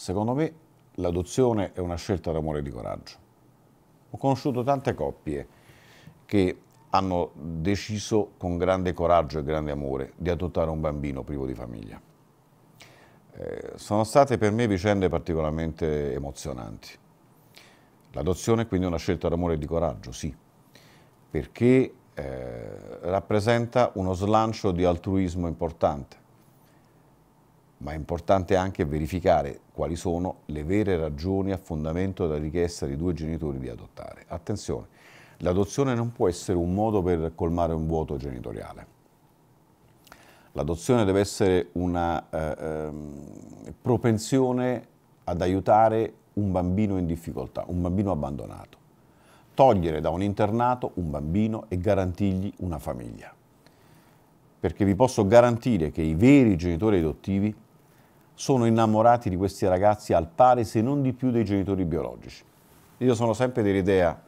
Secondo me l'adozione è una scelta d'amore e di coraggio. Ho conosciuto tante coppie che hanno deciso con grande coraggio e grande amore di adottare un bambino privo di famiglia. Eh, sono state per me vicende particolarmente emozionanti. L'adozione è quindi una scelta d'amore e di coraggio, sì, perché eh, rappresenta uno slancio di altruismo importante, ma è importante anche verificare quali sono le vere ragioni a fondamento della richiesta dei due genitori di adottare. Attenzione, l'adozione non può essere un modo per colmare un vuoto genitoriale. L'adozione deve essere una eh, eh, propensione ad aiutare un bambino in difficoltà, un bambino abbandonato. Togliere da un internato un bambino e garantirgli una famiglia perché vi posso garantire che i veri genitori adottivi sono innamorati di questi ragazzi al pari se non di più dei genitori biologici. Io sono sempre dell'idea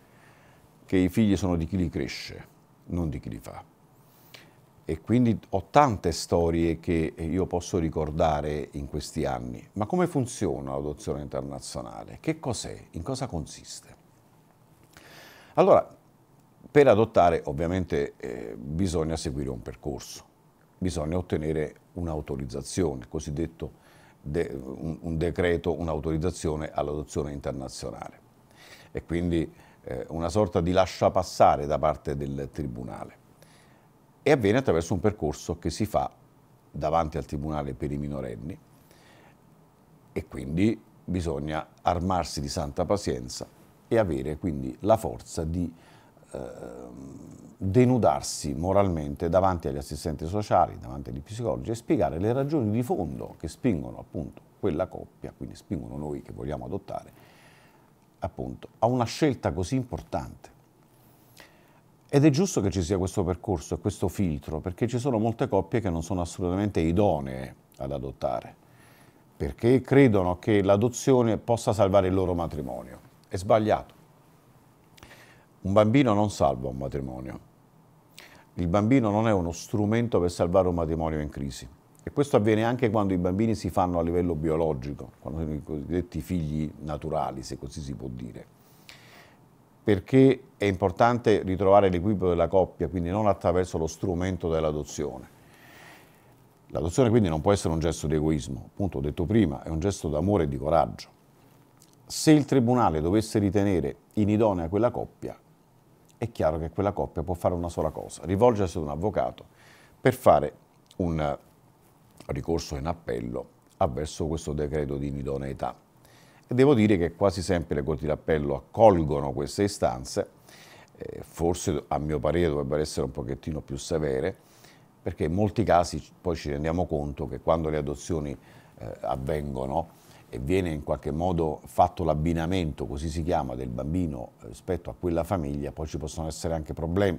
che i figli sono di chi li cresce, non di chi li fa. E quindi ho tante storie che io posso ricordare in questi anni. Ma come funziona l'adozione internazionale? Che cos'è? In cosa consiste? Allora, per adottare ovviamente eh, bisogna seguire un percorso, bisogna ottenere un'autorizzazione, il cosiddetto de, un, un, decreto, un'autorizzazione all'adozione internazionale e quindi eh, una sorta di lascia passare da parte del Tribunale e avviene attraverso un percorso che si fa davanti al Tribunale per i minorenni e quindi bisogna armarsi di santa pazienza e avere quindi la forza di Ehm, denudarsi moralmente davanti agli assistenti sociali, davanti agli psicologi e spiegare le ragioni di fondo che spingono appunto quella coppia, quindi spingono noi che vogliamo adottare, appunto a una scelta così importante. Ed è giusto che ci sia questo percorso e questo filtro, perché ci sono molte coppie che non sono assolutamente idonee ad adottare, perché credono che l'adozione possa salvare il loro matrimonio. È sbagliato un bambino non salva un matrimonio. Il bambino non è uno strumento per salvare un matrimonio in crisi. E questo avviene anche quando i bambini si fanno a livello biologico, quando sono i cosiddetti figli naturali, se così si può dire. Perché è importante ritrovare l'equilibrio della coppia, quindi non attraverso lo strumento dell'adozione. L'adozione quindi non può essere un gesto di egoismo, appunto ho detto prima, è un gesto d'amore e di coraggio. Se il tribunale dovesse ritenere inidonea quella coppia, è chiaro che quella coppia può fare una sola cosa, rivolgersi ad un avvocato per fare un ricorso in appello avverso questo decreto di inidoneità. E devo dire che quasi sempre le corti d'appello accolgono queste istanze, eh, forse a mio parere dovrebbero essere un pochettino più severe, perché in molti casi poi ci rendiamo conto che quando le adozioni eh, avvengono e viene in qualche modo fatto l'abbinamento, così si chiama, del bambino rispetto a quella famiglia, poi ci possono essere anche problemi.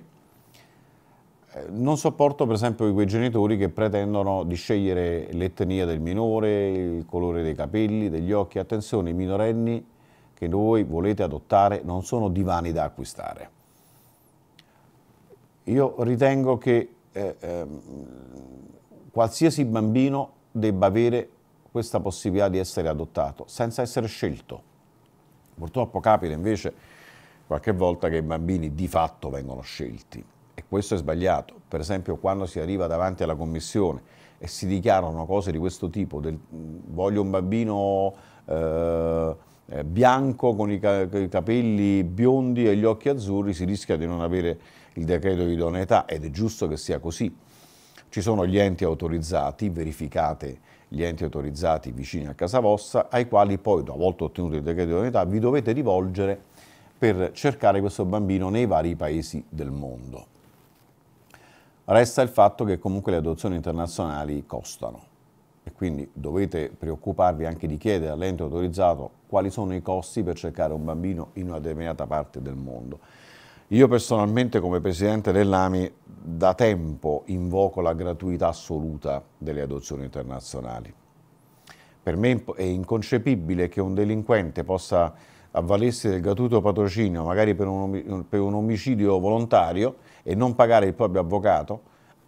Eh, non sopporto per esempio quei genitori che pretendono di scegliere l'etnia del minore, il colore dei capelli, degli occhi. Attenzione, i minorenni che voi volete adottare non sono divani da acquistare. Io ritengo che eh, eh, qualsiasi bambino debba avere questa possibilità di essere adottato senza essere scelto. Purtroppo capita invece qualche volta che i bambini di fatto vengono scelti e questo è sbagliato. Per esempio quando si arriva davanti alla commissione e si dichiarano cose di questo tipo, del, voglio un bambino eh, eh bianco con i, capelli biondi e gli occhi azzurri, si rischia di non avere il decreto di idoneità ed è giusto che sia così. Ci sono gli enti autorizzati, verificate gli enti autorizzati vicini a casa vostra, ai quali poi, una volta ottenuto il decreto di idoneità, vi dovete rivolgere per cercare questo bambino nei vari paesi del mondo. Resta il fatto che comunque le adozioni internazionali costano e quindi dovete preoccuparvi anche di chiedere all'ente autorizzato quali sono i costi per cercare un bambino in una determinata parte del mondo. Io personalmente come presidente dell'AMI da tempo invoco la gratuità assoluta delle adozioni internazionali. Per me è inconcepibile che un delinquente possa avvalersi del gratuito patrocinio, magari per un, per un omicidio volontario, e non pagare il proprio avvocato,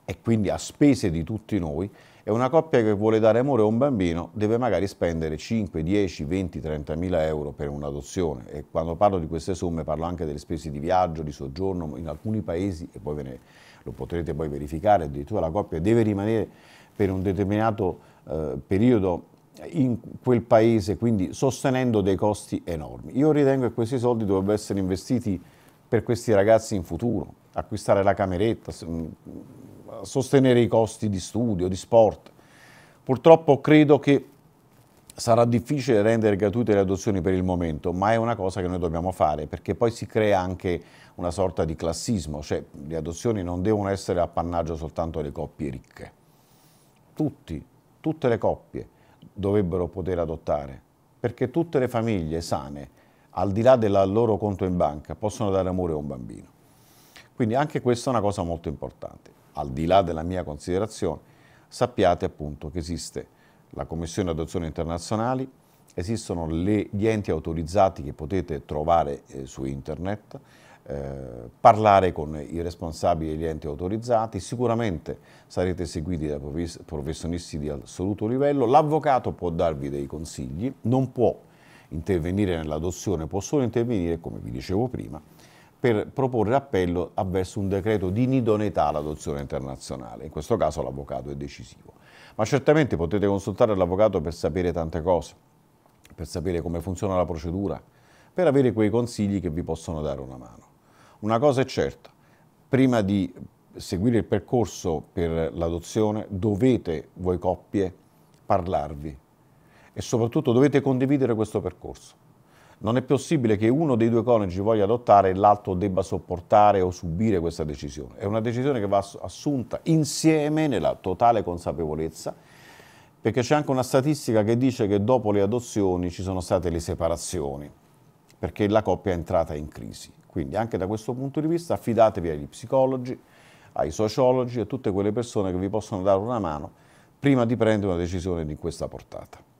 e quindi a spese di tutti noi, e una coppia che vuole dare amore a un bambino deve magari spendere 5, 10, 20, 30 mila euro per un'adozione e quando parlo di queste somme parlo anche delle spese di viaggio, di soggiorno in alcuni paesi e poi ve ne, lo potrete poi verificare, addirittura la coppia deve rimanere per un determinato eh, periodo in quel paese, quindi sostenendo dei costi enormi. Io ritengo che questi soldi dovrebbero essere investiti per questi ragazzi in futuro, acquistare la cameretta, sostenere i costi di studio, di sport. Purtroppo credo che sarà difficile rendere gratuite le adozioni per il momento, ma è una cosa che noi dobbiamo fare perché poi si crea anche una sorta di classismo, cioè le adozioni non devono essere appannaggio soltanto delle coppie ricche. Tutti, tutte le coppie dovrebbero poter adottare, perché tutte le famiglie sane, al di là del loro conto in banca, possono dare amore a un bambino. Quindi anche questa è una cosa molto importante al di là della mia considerazione, sappiate appunto che esiste la Commissione Adozioni Internazionali, esistono le, gli enti autorizzati che potete trovare eh, su internet, eh, parlare con i responsabili degli enti autorizzati, sicuramente sarete seguiti da professionisti di assoluto livello, l'avvocato può darvi dei consigli, non può intervenire nell'adozione, può solo intervenire, come vi dicevo prima, per proporre appello avverso un decreto di inidoneità all'adozione internazionale. In questo caso l'avvocato è decisivo. Ma certamente potete consultare l'avvocato per sapere tante cose, per sapere come funziona la procedura, per avere quei consigli che vi possono dare una mano. Una cosa è certa, prima di seguire il percorso per l'adozione dovete voi coppie parlarvi e soprattutto dovete condividere questo percorso non è possibile che uno dei due coniugi voglia adottare e l'altro debba sopportare o subire questa decisione. È una decisione che va assunta insieme nella totale consapevolezza, perché c'è anche una statistica che dice che dopo le adozioni ci sono state le separazioni, perché la coppia è entrata in crisi. Quindi anche da questo punto di vista affidatevi agli psicologi, ai sociologi e a tutte quelle persone che vi possono dare una mano prima di prendere una decisione di questa portata.